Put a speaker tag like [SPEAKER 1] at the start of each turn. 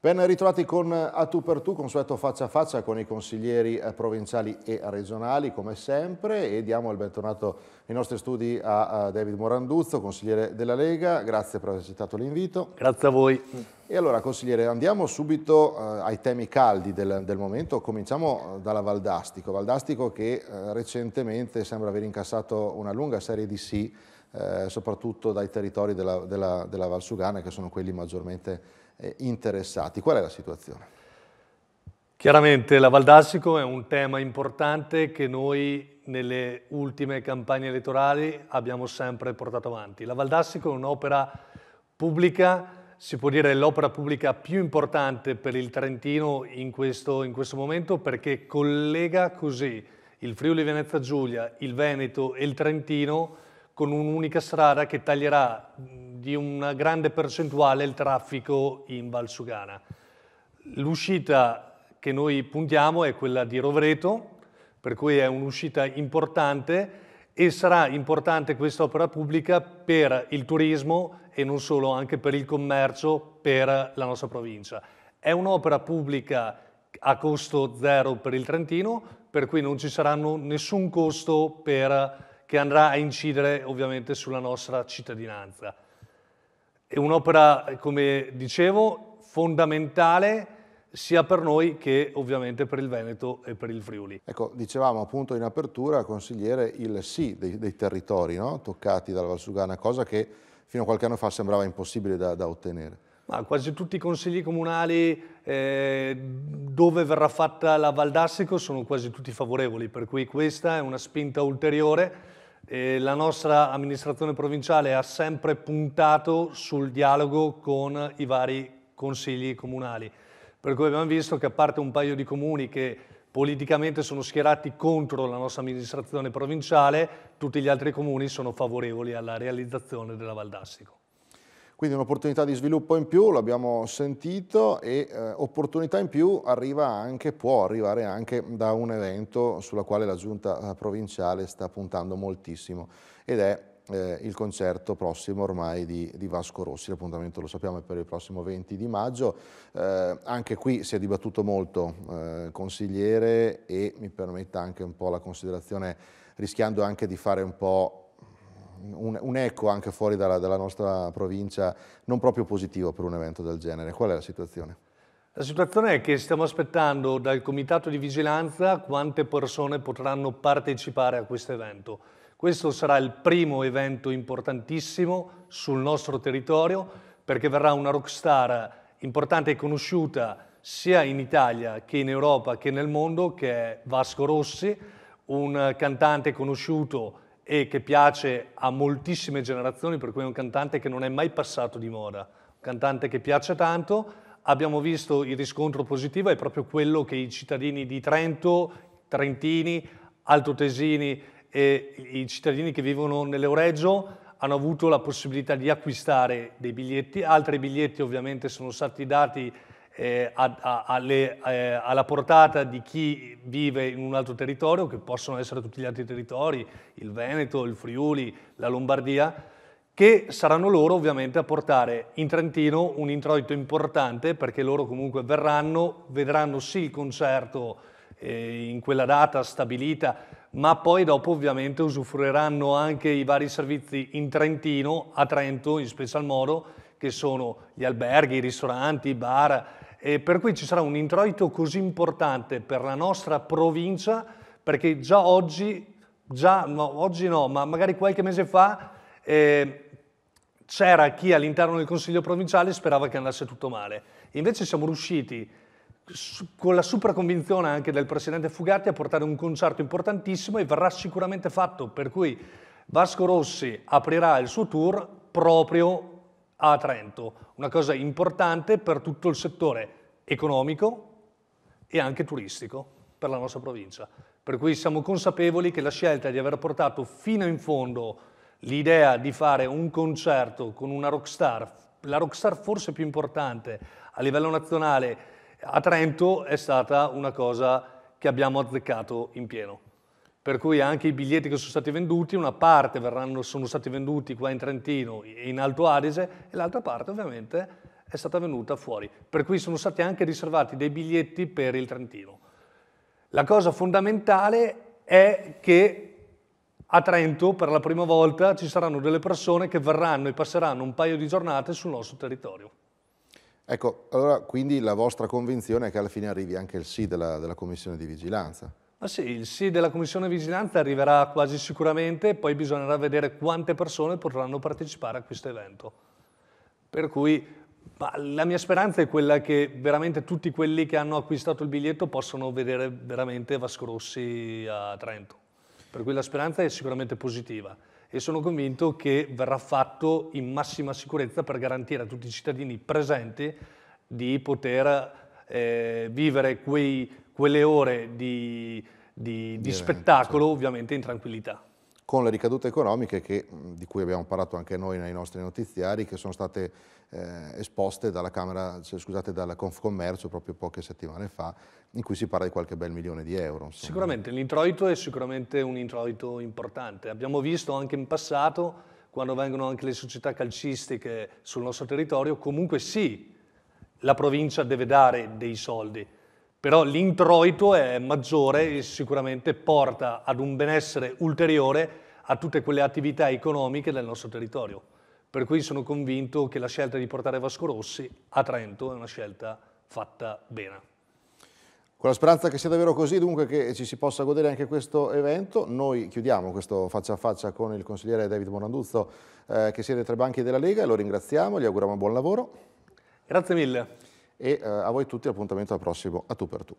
[SPEAKER 1] Ben ritrovati con A Tu per Tu, consueto faccia a faccia con i consiglieri eh, provinciali e regionali, come sempre, e diamo il benvenuto ai nostri studi a David Moranduzzo, consigliere della Lega. Grazie per aver accettato l'invito. Grazie a voi. E allora consigliere, andiamo subito eh, ai temi caldi del, del, momento, cominciamo eh, dalla Valdastico, Valdastico che eh, recentemente sembra aver incassato una lunga serie di sì, eh, soprattutto dai territori della, della, della Valsugana che sono quelli maggiormente eh, interessati. Qual è la
[SPEAKER 2] situazione? Chiaramente la Valdastico è un tema importante che noi nelle ultime campagne elettorali abbiamo sempre portato avanti. La Valdastico è un'opera pubblica si può dire l'opera pubblica più importante per il Trentino in questo, in questo momento perché collega così il Friuli Venezia Giulia, il Veneto e il Trentino con un'unica strada che taglierà di una grande percentuale il traffico in Valsugana. L'uscita che noi puntiamo è quella di Rovereto, per cui è un'uscita importante e sarà importante questa opera pubblica per il turismo e non solo, anche per il commercio, per la nostra provincia. È un'opera pubblica a costo zero per il Trentino, per cui non ci saranno nessun costo per, che andrà a incidere ovviamente sulla nostra cittadinanza. È un'opera, come dicevo, fondamentale sia per noi che ovviamente per il Veneto e per il Friuli. Ecco, dicevamo appunto in
[SPEAKER 1] apertura, consigliere, il sì dei, dei territori no? toccati dalla Valsugana, cosa che fino a qualche anno fa sembrava impossibile da, da ottenere.
[SPEAKER 2] Ma quasi tutti i consigli comunali eh, dove verrà fatta la Valdassico sono quasi tutti favorevoli, per cui questa è una spinta ulteriore. Eh, la nostra amministrazione provinciale ha sempre puntato sul dialogo con i vari consigli comunali per cui abbiamo visto che a parte un paio di comuni che politicamente sono schierati contro la nostra amministrazione provinciale, tutti gli altri comuni sono favorevoli alla realizzazione della Valdastico.
[SPEAKER 1] Quindi un'opportunità di sviluppo in più, l'abbiamo sentito, e eh, opportunità in più arriva anche, può arrivare anche da un evento sulla quale la giunta eh, provinciale sta puntando moltissimo ed è eh, il concerto prossimo ormai di, di Vasco Rossi, l'appuntamento lo sappiamo è per il prossimo 20 di maggio, eh, anche qui si è dibattuto molto eh, consigliere e mi permetta anche un po' la considerazione rischiando anche di fare un po' un, un eco anche fuori dalla, dalla nostra provincia non proprio positivo per un evento del genere, qual è la situazione?
[SPEAKER 2] La situazione è che stiamo aspettando dal comitato di vigilanza quante persone potranno partecipare a questo evento. Questo sarà il primo evento importantissimo sul nostro territorio perché verrà una rockstar importante e conosciuta sia in Italia che in Europa che nel mondo che è Vasco Rossi, un cantante conosciuto e che piace a moltissime generazioni, per cui è un cantante che non è mai passato di moda, un cantante che piace tanto. Abbiamo visto il riscontro positivo, è proprio quello che i cittadini di Trento, Trentini, Altotesini e i cittadini che vivono nell'Euregio hanno avuto la possibilità di acquistare dei biglietti, altri biglietti ovviamente sono stati dati eh, a, a, alle, eh, alla portata di chi vive in un altro territorio, che possono essere tutti gli altri territori, il Veneto, il Friuli, la Lombardia, che saranno loro ovviamente a portare in Trentino un introito importante perché loro comunque verranno, vedranno sì il concerto eh, in quella data stabilita, ma poi dopo ovviamente usufruiranno anche i vari servizi in Trentino, a Trento in special modo, che sono gli alberghi, i ristoranti, i bar, e per cui ci sarà un introito così importante per la nostra provincia, perché già oggi, già, no, oggi no, ma magari qualche mese fa, eh, c'era chi all'interno del Consiglio provinciale sperava che andasse tutto male. Invece siamo riusciti con la convinzione anche del presidente Fugatti a portare un concerto importantissimo e verrà sicuramente fatto, per cui Vasco Rossi aprirà il suo tour proprio a Trento, una cosa importante per tutto il settore economico e anche turistico per la nostra provincia. Per cui siamo consapevoli che la scelta di aver portato fino in fondo l'idea di fare un concerto con una rockstar, la rockstar forse più importante a livello nazionale, a Trento è stata una cosa che abbiamo azzeccato in pieno. Per cui anche i biglietti che sono stati venduti, una parte verranno, sono stati venduti qua in Trentino e in Alto Adige e l'altra parte ovviamente è stata venuta fuori. Per cui sono stati anche riservati dei biglietti per il Trentino. La cosa fondamentale è che a Trento per la prima volta ci saranno delle persone che verranno e passeranno un paio di giornate sul nostro territorio.
[SPEAKER 1] Ecco, allora quindi la vostra convinzione è che alla fine arrivi anche il sì della, della Commissione di Vigilanza?
[SPEAKER 2] Ma sì, il sì della Commissione di Vigilanza arriverà quasi sicuramente, poi bisognerà vedere quante persone potranno partecipare a questo evento. Per cui la mia speranza è quella che veramente tutti quelli che hanno acquistato il biglietto possano vedere veramente Vasco Rossi a Trento. Per cui la speranza è sicuramente positiva e sono convinto che verrà fatto in massima sicurezza per garantire a tutti i cittadini presenti di poter eh, vivere quei, quelle ore di, di, di, spettacolo ovviamente in tranquillità
[SPEAKER 1] con le ricadute economiche che, di cui abbiamo parlato anche noi nei nostri notiziari, che sono state eh, esposte dalla Camera, cioè, scusate, dalla Confcommercio proprio poche settimane fa, in cui si parla di qualche bel milione di euro. Insomma.
[SPEAKER 2] Sicuramente, l'introito è sicuramente un introito importante. Abbiamo visto anche in passato, quando vengono anche le società calcistiche sul nostro territorio, comunque sì, la provincia deve dare dei soldi, però l'introito è maggiore e sicuramente porta ad un benessere ulteriore a tutte quelle attività economiche del nostro territorio. Per cui sono convinto che la scelta di portare Vasco Rossi a Trento è una scelta fatta bene.
[SPEAKER 1] Con la speranza che sia davvero così, dunque che ci si possa godere anche questo evento, noi chiudiamo questo faccia a faccia con il consigliere David Moranduzzo eh, che siede tra i banchi della Lega, lo ringraziamo, gli auguriamo buon lavoro. Grazie mille e eh, a voi tutti appuntamento al prossimo A Tu Per Tu.